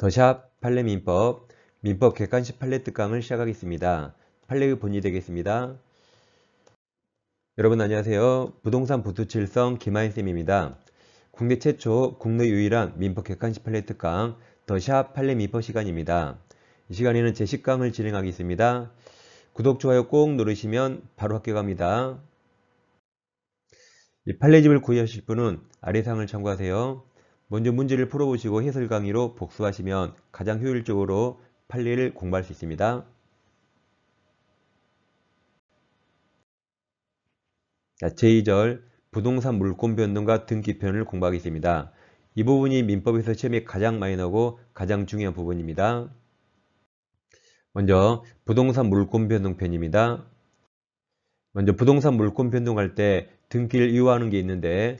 더샵 판례 민법 민법 객관식 판례 특강을 시작하겠습니다. 판례의 본이 되겠습니다. 여러분 안녕하세요. 부동산 부수칠성 김하인쌤입니다. 국내 최초 국내 유일한 민법 객관식 판례 특강 더샵 판례 민법 시간입니다. 이 시간에는 제10강을 진행하겠습니다. 구독, 좋아요 꼭 누르시면 바로 합격합니다. 이 판례집을 구입하실 분은 아래사항을 참고하세요. 먼저 문제를 풀어보시고 해설 강의로 복수하시면 가장 효율적으로 판례를 공부할 수 있습니다. 제2절 부동산 물권 변동과 등기편을 공부하겠습니다. 이 부분이 민법에서 시험에 가장 많이 나오고 가장 중요한 부분입니다. 먼저 부동산 물권 변동편입니다. 먼저 부동산 물권 변동할 때 등기를 이유하는 게 있는데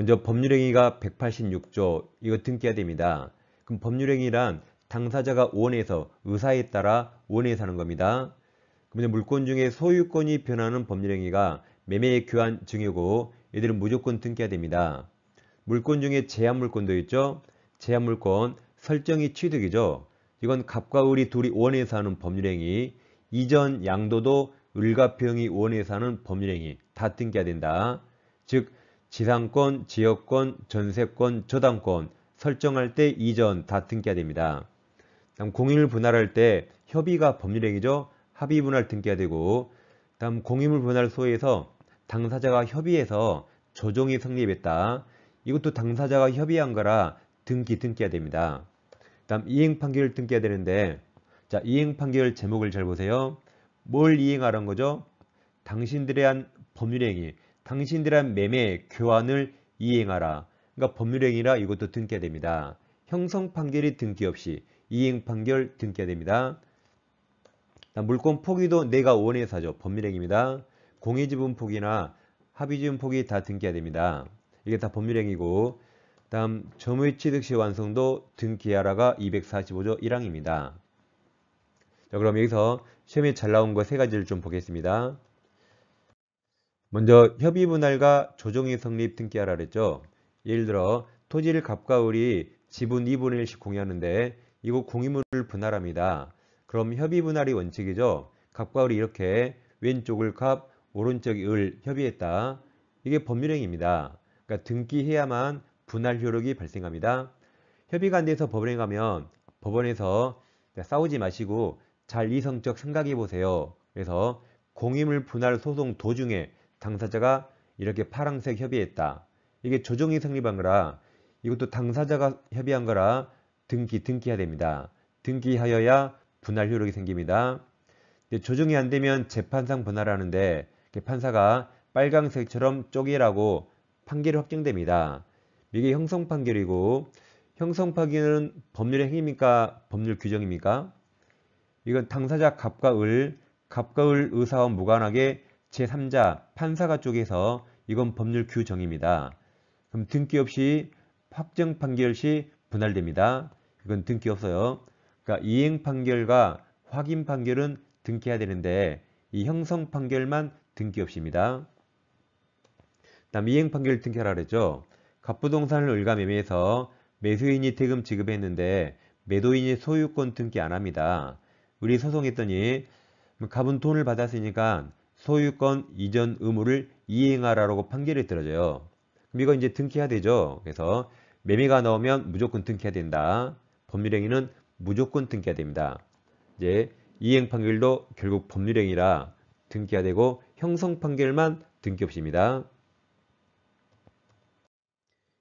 먼저 법률행위가 186조 이거 등기해야 됩니다. 그럼 법률행위란 당사자가 원해서 의사에 따라 원해서 하는 겁니다. 그러면 물권 중에 소유권이 변하는 법률행위가 매매, 교환, 증여고 얘들은 무조건 등기해야 됩니다. 물권 중에 제한물권도 있죠. 제한물권 설정이 취득이죠. 이건 갑과 을이 둘이 원해서 하는 법률행위 이전 양도도 을과 병이 원해서 하는 법률행위 다 등기해야 된다. 즉 지상권, 지역권, 전세권, 저당권 설정할 때 이전 다 등기해야 됩니다. 다음 공인을 분할할 때 협의가 법률행위죠. 합의 분할 등기해야 되고 다음 공인물 분할 소에서 당사자가 협의해서 조정이 성립했다. 이것도 당사자가 협의한 거라 등기 등기해야 됩니다. 다음 이행 판결 등기해야 되는데 자 이행 판결 제목을 잘 보세요. 뭘이행하라는 거죠? 당신들의 한 법률행위 당신들한 매매, 교환을 이행하라. 그러니까 법률행위라 이것도 등기해야 됩니다. 형성 판결이 등기 없이 이행 판결 등기해야 됩니다. 물권 포기도 내가 원해서 죠 법률행위입니다. 공유지분 포기나 합의지분 포기 다 등기해야 됩니다. 이게 다 법률행위고 다음 점의 취득시 완성도 등기하라가 245조 1항입니다. 자, 그럼 여기서 시험에 잘 나온 거 세 가지를 좀 보겠습니다. 먼저 협의 분할과 조정의 성립 등기하라 그랬죠. 예를 들어 토지를 갑과 을이 지분 2분의 1씩 공유하는데 이곳 공유물을 분할합니다. 그럼 협의 분할이 원칙이죠. 갑과 을이 이렇게 왼쪽을 갑, 오른쪽이 을 협의했다. 이게 법률행위입니다. 그러니까 등기해야만 분할 효력이 발생합니다. 협의가 안 돼서 법원에 가면 법원에서 싸우지 마시고 잘 이성적 생각해 보세요. 그래서 공유물 분할 소송 도중에 당사자가 이렇게 파랑색 협의했다. 이게 조정이 성립한거라 이것도 당사자가 협의한 거라 등기 등기해야 됩니다. 등기하여야 분할 효력이 생깁니다. 근데 조정이 안 되면 재판상 분할하는데 판사가 빨강색처럼 쪼개라고 판결이 확정됩니다. 이게 형성 판결이고 형성 판결은 법률의 행위입니까? 법률 규정입니까? 이건 당사자 갑과 을, 갑과 을 의사와 무관하게 제3자 판사가 쪽에서 이건 법률 규정입니다. 그럼 등기 없이 확정 판결 시 분할됩니다. 이건 등기 없어요. 그러니까 이행 판결과 확인 판결은 등기해야 되는데 이 형성 판결만 등기 없이입니다. 다음 이행 판결 등기하라 그랬죠. 갑부동산을 을가매매해서 매수인이 대금 지급했는데 매도인이 소유권 등기 안 합니다. 우리 소송했더니 갑은 돈을 받았으니까 소유권 이전 의무를 이행하라라고 판결이 들어져요. 그럼 이거 이제 등기해야 되죠. 그래서 매매가 나오면 무조건 등기해야 된다. 법률행위는 무조건 등기해야 됩니다. 이제 이행 판결도 결국 법률행위라 등기해야 되고 형성 판결만 등기 없이입니다.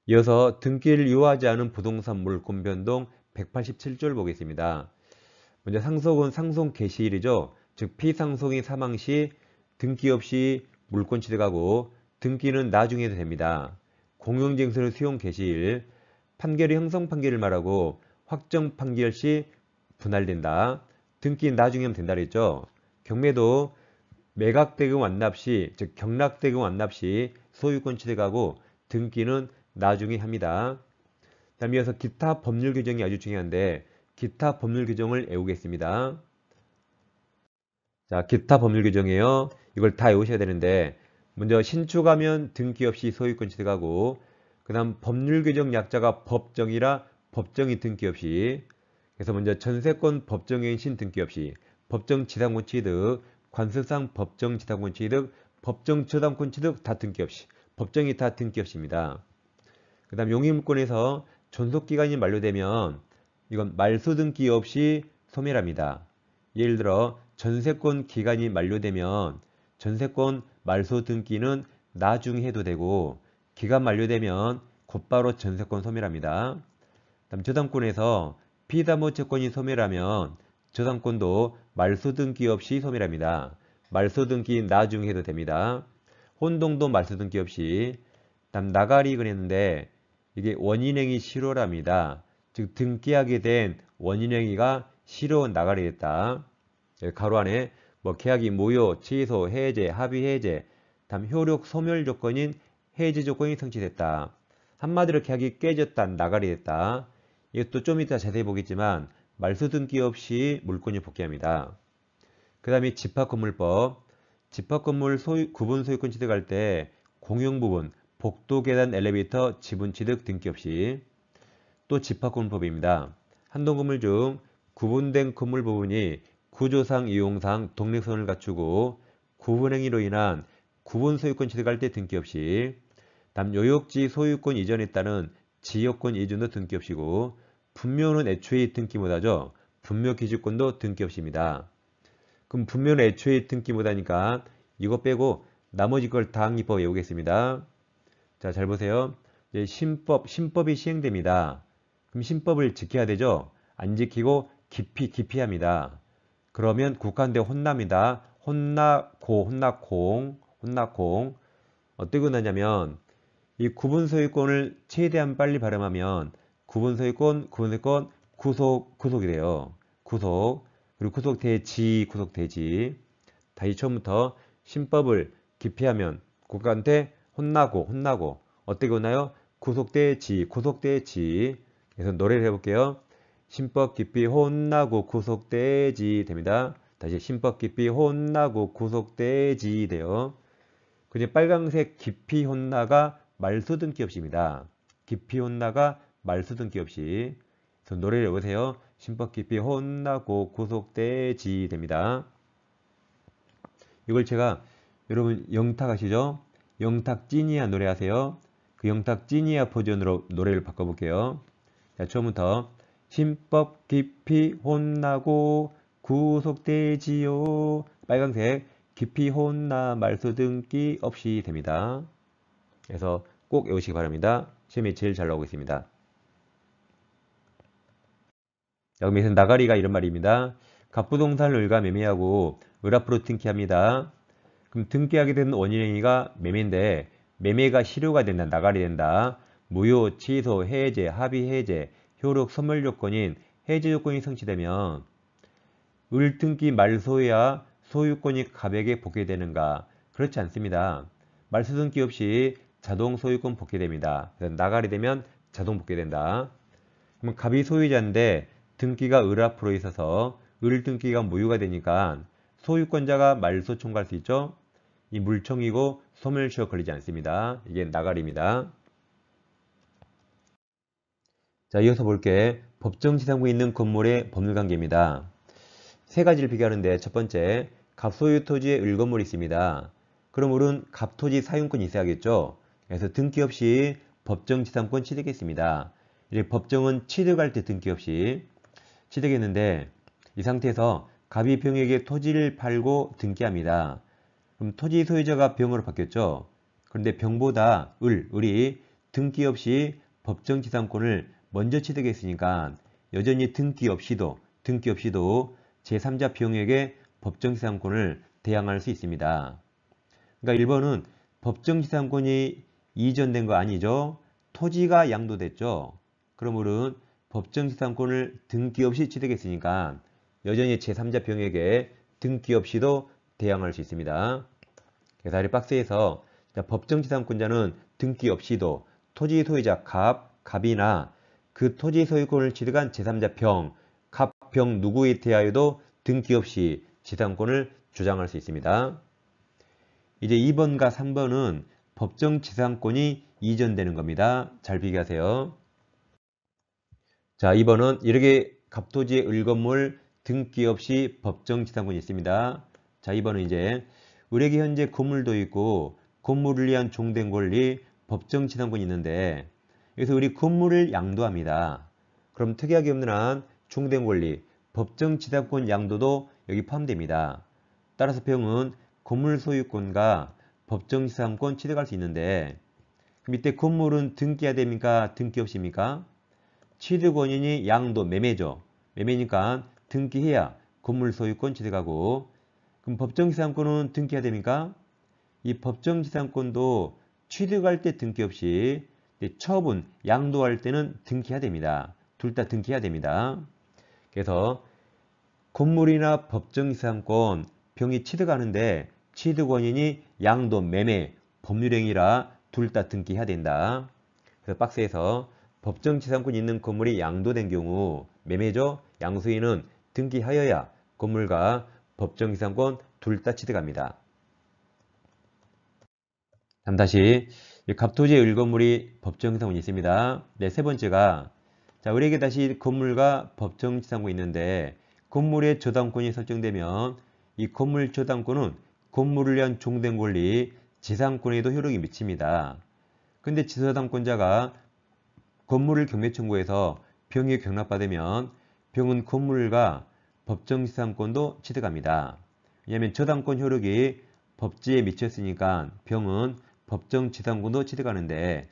이어서 등기를 요하지 않은 부동산 물권 변동 187조를 보겠습니다. 먼저 상속은 상속 개시일이죠. 즉 피상속인 사망 시 등기 없이 물권 취득하고 등기는 나중에 해도 됩니다. 공용쟁서를 수용 개시일, 판결이 형성 판결을 말하고 확정 판결 시 분할된다. 등기 나중에 하면 된다 그랬죠. 경매도 매각대금 완납 시, 즉 경락대금 완납 시 소유권 취득하고 등기는 나중에 합니다. 다음 이어서 기타 법률 규정이 아주 중요한데 기타 법률 규정을 외우겠습니다. 자, 기타 법률 규정이에요. 이걸 다 외우셔야 되는데 먼저 신축하면 등기 없이 소유권 취득하고 그 다음 법률 규정 약자가 법정이라 법정이 등기 없이 그래서 먼저 전세권 법정행신 등기 없이 법정 지상권 취득 관세상 법정 지상권 취득 법정 저당권 취득 다 등기 없이 법정이 다 등기 없이입니다. 그 다음 용의물권에서 존속기간이 만료되면 이건 말소 등기 없이 소멸합니다. 예를 들어 전세권 기간이 만료되면 전세권 말소 등기는 나중 해도 되고 기간 만료되면 곧바로 전세권 소멸합니다. 다음 저당권에서 피담보 채권이 소멸하면 저당권도 말소 등기 없이 소멸합니다. 말소 등기 나중 해도 됩니다. 혼동도 말소 등기 없이 다음 나가리 그랬는데 이게 원인행위 실효랍니다. 즉 등기하게 된 원인행위가 실효 나가리 됐다. 가로 안에 뭐 계약이 무효, 취소, 해제, 합의 해제, 다음 효력 소멸 조건인 해제 조건이 성취됐다. 한마디로 계약이 깨졌다, 나가리 됐다. 이것도 좀 이따 자세히 보겠지만 말소 등기 없이 물권이 복귀합니다. 그 다음에 집합건물법 집합건물 소유, 구분 소유권 취득할 때 공용 부분, 복도 계단 엘리베이터 지분 취득 등기 없이 또 집합건물법입니다. 한동 건물 중 구분된 건물 부분이 구조상 이용상 독립성을 갖추고 구분행위로 인한 구분소유권 취득할 때 등기 없이 다음 요역지 소유권 이전에 따른 지역권 이전도 등기 없이고 분묘는 애초에 등기못하죠. 분묘 기지권도 등기 없입니다 그럼 분묘는 애초에 등기못하니까 이거 빼고 나머지 걸다 항리법 외우겠습니다. 자, 잘 보세요. 이제 신법, 신법이 시행됩니다. 그럼 신법을 지켜야 되죠? 안 지키고 깊이 깊이 합니다 그러면 국한대 혼납이다 혼나고 혼나콩 혼나콩 어떻게 끝나냐면 이 구분소유권을 최대한 빨리 발음하면 구분소유권 구분소유권 구속 구속이 돼요. 구속 그리고 구속대지 구속대지 다시 처음부터 신법을 기피하면 국가한테 혼나고 혼나고 어떻게 오나요? 구속대지 구속대지 그래서 노래를 해볼게요. 신법 깊이 혼나고 구속되지 됩니다. 다시 신법 깊이 혼나고 구속되지 돼요. 그냥 빨강색 깊이 혼나가 말수등기 없이입니다. 깊이 혼나가 말수등기 없이. 그래서 노래를 외우세요. 신법 깊이 혼나고 구속되지 됩니다. 이걸 제가 여러분 영탁 아시죠? 영탁 찐이야 노래하세요. 그 영탁 찐이야 버전으로 노래를 바꿔볼게요. 자, 처음부터 신법 깊이 혼나고 구속되지요. 빨강색 깊이 혼나 말소등기 없이 됩니다. 그래서 꼭 외우시기 바랍니다. 시험이 제일 잘 나오고 있습니다. 여기서 나가리가 이런 말입니다. 갑부동산을 을가 매매하고 을 앞으로 등기합니다. 그럼 등기하게 되는 원인행위가 매매인데 매매가 실효가 된다, 나가리 된다. 무효, 취소, 해제, 합의 해제, 효력 소멸 요건인 해제 요건이 성취되면 을등기 말소야 소유권이 갑에게 복귀되는가? 그렇지 않습니다. 말소등기 없이 자동 소유권 복귀됩니다. 나가리 되면 자동 복귀된다. 그럼 갑이 소유자인데 등기가 을 앞으로 있어서 을 등기가 무효가 되니까 소유권자가 말소 청구할 수 있죠? 이 물청이고 소멸시효 걸리지 않습니다. 이게 나가리입니다. 자, 이어서 볼게법정지상부 있는 건물의 법률관계입니다. 세 가지를 비교하는데 첫 번째, 갑소유 토지의 을건물이 있습니다. 그럼 을은 갑토지 사용권이 있어야겠죠. 그래서 등기 없이 법정지상권 취득했습니다. 이제 법정은 취득할 때 등기 없이 취득했는데 이 상태에서 갑이 병에게 토지를 팔고 등기합니다. 그럼 토지 소유자가 병으로 바뀌었죠. 그런데 병보다 을, 을이 등기 없이 법정지상권을 먼저 취득했으니까 여전히 등기 없이도 등기 없이도 제3자 비용역의 법정지상권을 대항할 수 있습니다. 그러니까 1번은 법정지상권이 이전된 거 아니죠? 토지가 양도됐죠? 그러므로 법정지상권을 등기 없이 취득했으니까 여전히 제3자 병역에 등기 없이도 대항할 수 있습니다. 그래서 아래 박스에서 법정지상권자는 등기 없이도 토지 소유자 갑, 갑이나 그 토지 소유권을 취득한 제3자 병, 갑병 누구에 대하여도 등기 없이 지상권을 주장할 수 있습니다. 이제 2번과 3번은 법정 지상권이 이전되는 겁니다. 잘 비교하세요. 자, 2번은 이렇게 갑토지의 을건물 등기 없이 법정 지상권이 있습니다. 자, 2번은 이제 우리에게 현재 건물도 있고 건물을 위한 종된 권리 법정 지상권이 있는데 여기서 우리 건물을 양도합니다. 그럼 특이하게 없는 한중대 권리, 법정 지상권 양도도 여기 포함됩니다. 따라서 배 평은 건물 소유권과 법정 지상권 취득할 수 있는데 그 밑에 건물은 등기해야 됩니까? 등기 없입니까? 취득 원인이 양도 매매죠. 매매니까 등기해야 건물 소유권 취득하고 그럼 법정지상권은 등기해야 됩니까? 이 법정지상권도 취득할 때 등기 없이 처분, 양도할 때는 등기해야 됩니다. 둘 다 등기해야 됩니다. 그래서 건물이나 법정이상권 병이 취득하는데 취득원인이 양도, 매매, 법률행위라 둘 다 등기해야 된다. 그래서 박스에서 법정지상권 있는 건물이 양도된 경우 매매죠? 양수인은 등기하여야 건물과 법정지상권 둘 다 취득합니다. 다음 다시 갑토지 의 을건물이 법정지상권이 있습니다. 네, 세 번째가 자, 우리에게 다시 건물과 법정지상권이 있는데 건물의 저당권이 설정되면 이 건물 저당권은 건물을 위한 종된 권리 지상권에도 효력이 미칩니다. 근데 지저당권자가 건물을 경매 청구해서 병이 경납받으면 병은 건물과 법정지상권도 취득합니다. 왜냐하면 저당권 효력이 법지에 미쳤으니까 병은 법정지상권도 취득하는데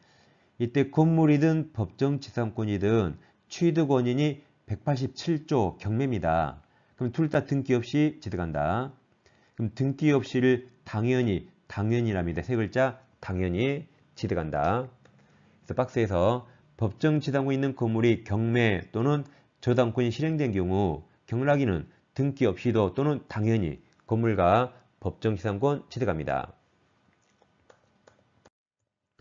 이때 건물이든 법정지상권이든 취득원인이 187조 경매입니다. 그럼 둘 다 등기 없이 취득한다. 그럼 등기 없이를 당연히 당연히랍니다세 글자 당연히 취득한다. 그래서 박스에서 법정지상권에 있는 건물이 경매 또는 저당권이 실행된 경우 경락인은 등기 없이도 또는 당연히 건물과 법정지상권 취득합니다.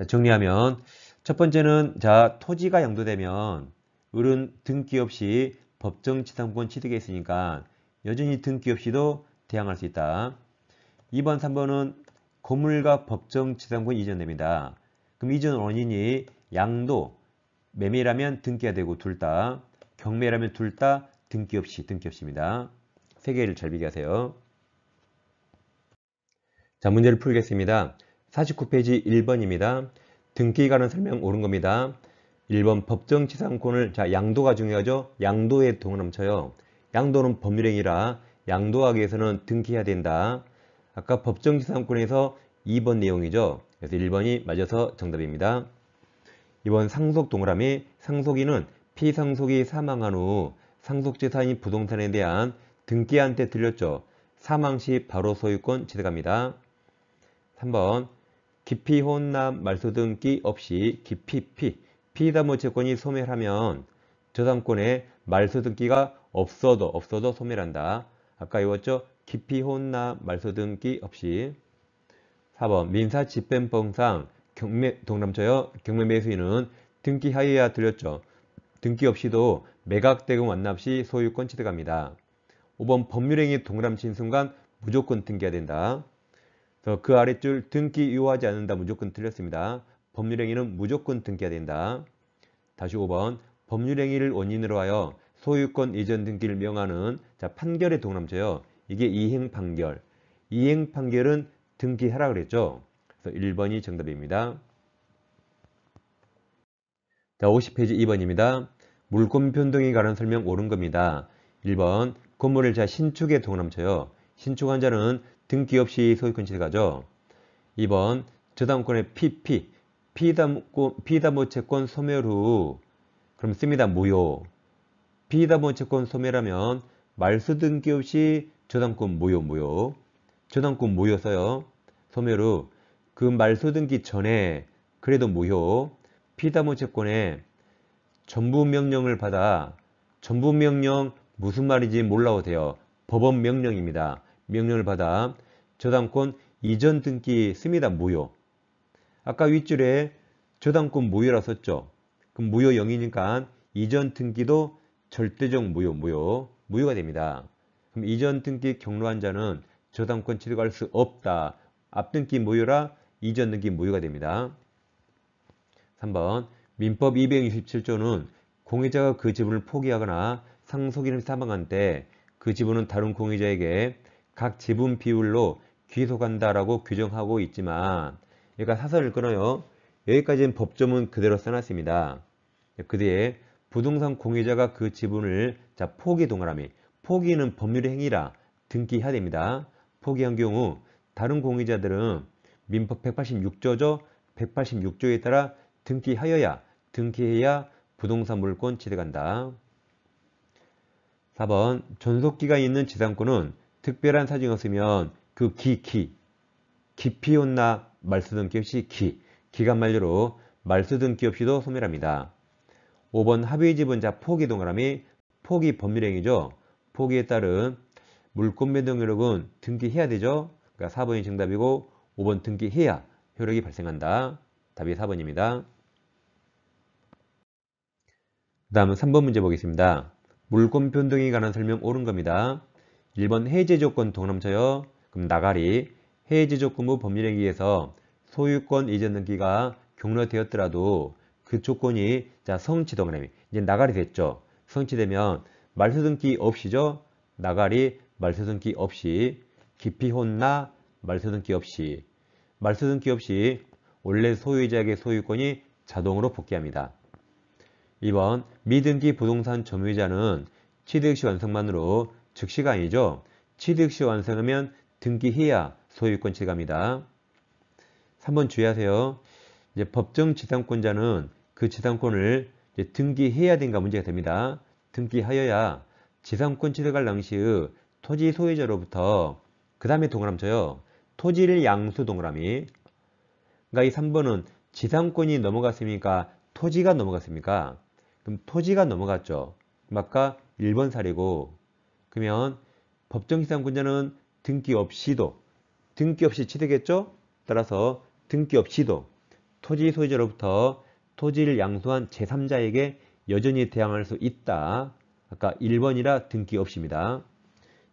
정리하면 첫 번째는 자 토지가 양도되면 을은 등기 없이 법정지상권 취득에 있으니까 여전히 등기 없이도 대항할 수 있다. 2번, 3번은 건물과 법정지상권 이전됩니다. 그럼 이전 원인이 양도, 매매라면 등기가 되고 둘 다, 경매라면 둘 다 등기 없이, 등기 없이입니다. 세 개를 잘 비교하세요. 자, 문제를 풀겠습니다. 49페이지 1번입니다. 등기에 관한 설명 옳은 겁니다. 1번 법정지상권을 자 양도가 중요하죠. 양도에 동원함쳐요. 양도는 법률행위라 양도하기 위해서는 등기해야 된다. 아까 법정지상권에서 2번 내용이죠. 그래서 1번이 맞아서 정답입니다. 2번 상속 동그라미 상속인은 피상속이 사망한 후 상속재산인 부동산에 대한 등기한 테 들렸죠. 사망 시 바로 소유권 취득합니다. 3번 깊이 혼남 말소 등기 없이 깊이 피 피의다 무채권이 소멸하면 저당권에 말소 등기가 없어도 없어도 소멸한다. 아까 이었죠 깊이 혼남 말소 등기 없이 4번 민사 집행법상 경매 동남처여 경매 매수인은 등기 하에야 들렸죠. 등기 없이도 매각대금 완납 시 소유권 취득합니다. 5번 법률행위 동남람친 순간 무조건 등기해야 된다. 어, 그 아랫줄 등기 유효하지 않는다 무조건 틀렸습니다. 법률행위는 무조건 등기가 된다. 다시 5번 법률행위를 원인으로 하여 소유권 이전 등기를 명하는 자 판결의 동남체요. 이게 이행 판결. 이행 판결은 등기하라 그랬죠. 그래서 1번이 정답입니다. 자 50페이지 2번입니다. 물권 변동에 관한 설명 옳은 겁니다. 1번 건물을 자 신축의 동남체요. 신축한 자는 등기 없이 소유권 취득가죠 2번 저당권의 PP 피담보채권 소멸 후 그럼 씁니다 무효 피담보채권 소멸하면 말소 등기 없이 저당권 무효 무효 저당권 무효 써요 소멸 후 그 말소 등기 전에 그래도 무효 피담보채권에 전부 명령을 받아 전부 명령 무슨 말인지 몰라도 돼요 법원 명령입니다 명령을 받아 저당권 이전 등기 씁니다. 무효. 아까 윗줄에 저당권 무효라 썼죠. 그럼 무효 0이니까 이전 등기도 절대적 무효, 무효, 무효가 됩니다. 그럼 이전 등기 경로한 자는 저당권 취득할 수 없다. 앞등기 무효라 이전 등기 무효가 됩니다. 3번 민법 267조는 공유자가 그 지분을 포기하거나 상속인을 사망한 때 그 지분은 다른 공유자에게 각 지분 비율로 귀속한다라고 규정하고 있지만 그러니까 사설을 끊어요. 여기까지는 법조문 그대로 써놨습니다. 그 뒤에 부동산 공유자가 그 지분을 자 포기 동그라미 포기는 법률의 행위라 등기해야 됩니다. 포기한 경우 다른 공유자들은 민법 186조죠. 186조에 따라 등기하여야 등기해야 부동산 물권 취득한다. 4번 전속기가 있는 지상권은 특별한 사진이없으면그 기, 기, 깊이 온나 말수등기 없이 기, 기간 만료로 말수등기 없이도 소멸합니다. 5번 합의 지분자 포기 동그라미 포기 법률행위죠. 포기에 따른 물권 변동 효력은 등기해야 되죠. 그러니까 4번이 정답이고 5번 등기해야 효력이 발생한다. 답이 4번입니다. 그다음 3번 문제 보겠습니다. 물권 변동에 관한 설명 옳은 겁니다. 1번 해제 조건 동남처요. 그럼 나가리 해제 조건 부 법률에 의해서 소유권 이전 등기가 경로되었더라도 그 조건이 자 성취 동그라미 이제 나가리 됐죠. 성취되면 말소 등기 없이죠. 나가리 말소 등기 없이 기피 혼나 말소 등기 없이 말소 등기 없이 원래 소유자에게 소유권이 자동으로 복귀합니다. 2번 미등기 부동산 점유자는 취득시 완성만으로 즉시가 아니죠. 취득시 완성하면 등기해야 소유권 취득합니다. 3번 주의하세요. 이제 법정 지상권자는 그 지상권을 등기해야 된가 문제가 됩니다. 등기하여야 지상권 취득할 당시의 토지 소유자로부터 그 다음에 동그라미쳐요. 토지를 양수 동그라미 그러니까 이 3번은 지상권이 넘어갔습니까? 토지가 넘어갔습니까? 그럼 토지가 넘어갔죠. 아까 1번 사례고 그러면 법정기생권자는 등기 없이도 등기 없이 취득했죠? 따라서 등기 없이도 토지 소유자로부터 토지를 양수한 제3자에게 여전히 대항할 수 있다. 아까 1번이라 등기 없입니다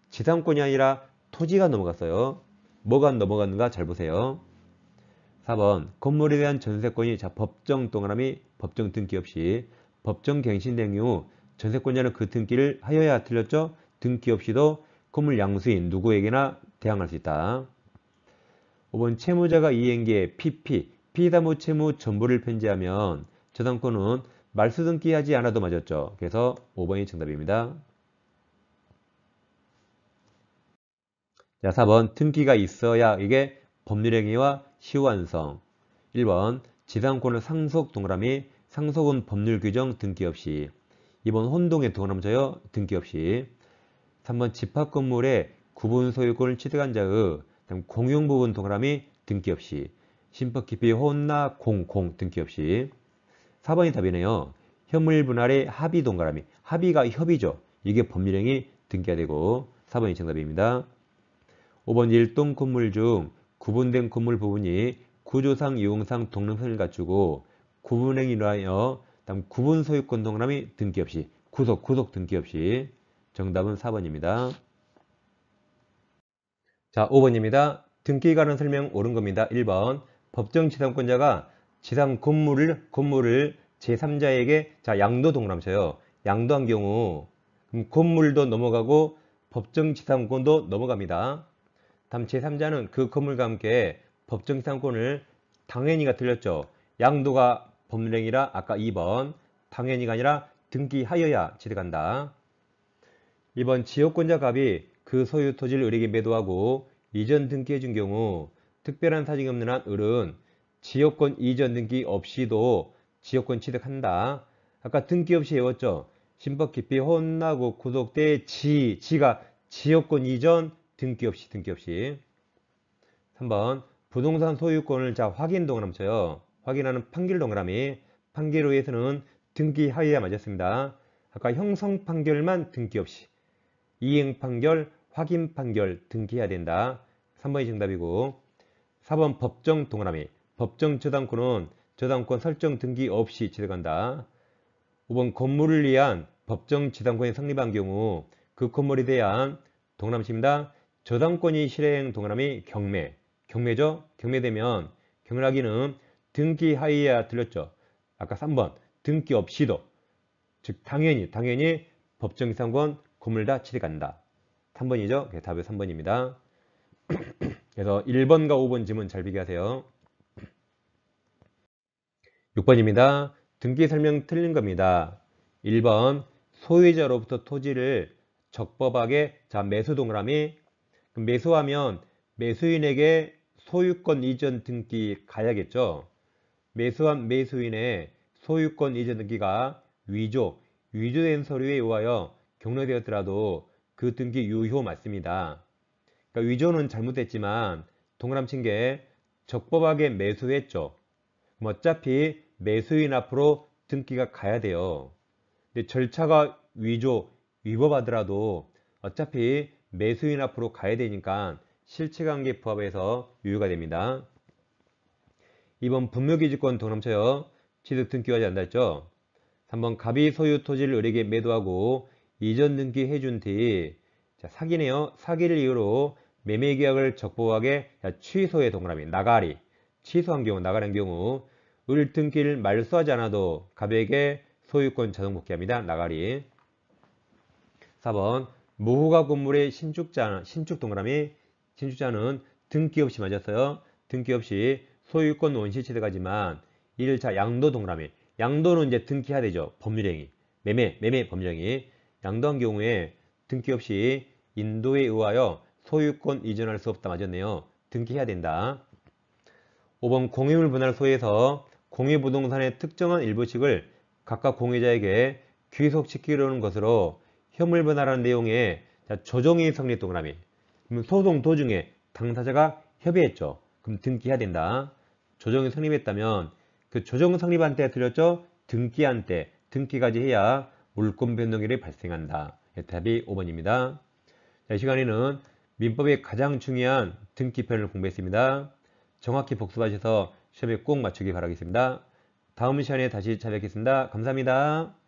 지상권이 아니라 토지가 넘어갔어요. 뭐가 넘어갔는가 잘 보세요. 4번 건물에 대한 전세권이 자 법정 동그라미 법정 등기 없이 법정 갱신된 경우 전세권자는 그 등기를 하여야 틀렸죠? 등기 없이도 건물 양수인 누구에게나 대항할 수 있다. 5번 채무자가 이행기에 PP, 피담보 채무 전부를 편지하면 저당권은 말소 등기하지 않아도 맞았죠. 그래서 5번이 정답입니다. 자, 4번 등기가 있어야 이게 법률행위와 시효완성 1번 지상권은 상속 동그라미 상속은 법률 규정 등기 없이 2번 혼동의 동그라미 쳐 등기 없이 3번 집합건물에 구분 소유권을 취득한 자의 공용 부분 동그라미 등기 없이 심법 기피 혼나 공공 등기 없이 4번이 답이네요. 현물 분할의 합의 동그라미 합의가 협의죠. 이게 법률행위 등기가 되고 4번이 정답입니다. 5번 일동 건물 중 구분된 건물 부분이 구조상 이용상 독립성을 갖추고 구분행위로 하여 다음 구분 소유권 동그라미 등기 없이 구속 구속 등기 없이 정답은 4번입니다. 자, 5번입니다. 등기 관련 설명 옳은 겁니다. 1번. 법정 지상권자가 지상 건물을 건물을 제3자에게 자, 양도 동그라미쳐요. 양도한 경우 그럼 건물도 넘어가고 법정 지상권도 넘어갑니다. 다음 제3자는 그 건물과 함께 법정 지상권을 당연히가 틀렸죠. 양도가 법률행위라 아까 2번 당연히가 아니라 등기하여야 취득한다. 이번 지역권자 갑이 그 소유 토지를 을에게 매도하고 이전 등기해준 경우 특별한 사정이 없는 한 을은 지역권 이전 등기 없이도 지역권 취득한다. 아까 등기 없이 외웠죠. 신법 깊이 혼나고 구속돼 지, 지가 지역권 이전 등기 없이 등기 없이 3번 부동산 소유권을 자 확인 동그라미 쳐요. 확인하는 판결 동그라미 판결 후에서는 등기 하위에 맞았습니다. 아까 형성 판결만 등기 없이 이행 판결, 확인 판결 등기해야 된다. 3번이 정답이고 4번 법정 동그라미 법정 저당권은 저당권 설정 등기 없이 취득한다. 5번 건물을 위한 법정 저당권이 성립한 경우 그 건물에 대한 동그라미입니다. 저당권이 실행 동그라미 경매 경매죠. 경매되면 경락기는 등기 하에야 들렸죠. 아까 3번 등기 없이도 즉 당연히 당연히 법정 이상권 구물다 칠이 간다. 3번이죠? 네, 답이 3번입니다. 그래서 1번과 5번 지문 잘 비교하세요. 6번입니다. 등기 설명 틀린 겁니다. 1번 소유자로부터 토지를 적법하게 자 매수 동그라미 매수하면 매수인에게 소유권 이전 등기 가야겠죠. 매수한 매수인의 소유권 이전 등기가 위조, 위조된 서류에 의하여 격로되었더라도그 등기 유효 맞습니다. 그러니까 위조는 잘못됐지만 동그람 친게 적법하게 매수했죠. 어차피 매수인 앞으로 등기가 가야 돼요. 근데 절차가 위조, 위법하더라도 어차피 매수인 앞으로 가야 되니까 실체관계 부합에서 유효가 됩니다. 2번 분묘기지권 동남처여 취득 등기하지 않다 했죠. 3번 갑이 소유 토지를 을에게 매도하고 이전 등기 해준 뒤 자, 사기네요. 사기를 이유로 매매 계약을 적법하게 자, 취소의 동그라미 나가리 취소한 경우 나가는 경우 을 등기를 말소하지 않아도 갑에게 소유권 자동 복귀합니다. 나가리 4번 무허가 건물의 신축자, 신축 동그라미 신축자는 등기 없이 맞았어요. 등기 없이 소유권 원시 취득하지만 1차 양도 동그라미 양도는 이제 등기해야 되죠. 법률행위 매매 매매 법률행위 양도한 경우에 등기 없이 인도에 의하여 소유권 이전할 수 없다 맞았네요. 등기해야 된다. 5번 공유물 분할 소에서 유 공유부동산의 특정한 일부씩을 각각 공유자에게 귀속시키려는 것으로 혐의 분할하는 내용의 조정이 성립동그라미 소송 도중에 당사자가 협의했죠. 그럼 등기해야 된다. 조정이 성립했다면 그 조정 성립한 때 들렸죠? 등기한 때 등기까지 해야 물권 변동일이 발생한다. 답이 5번입니다. 자, 이 시간에는 민법의 가장 중요한 등기편을 공부했습니다. 정확히 복습하셔서 시험에 꼭 맞추기 바라겠습니다. 다음 시간에 다시 찾아뵙겠습니다. 감사합니다.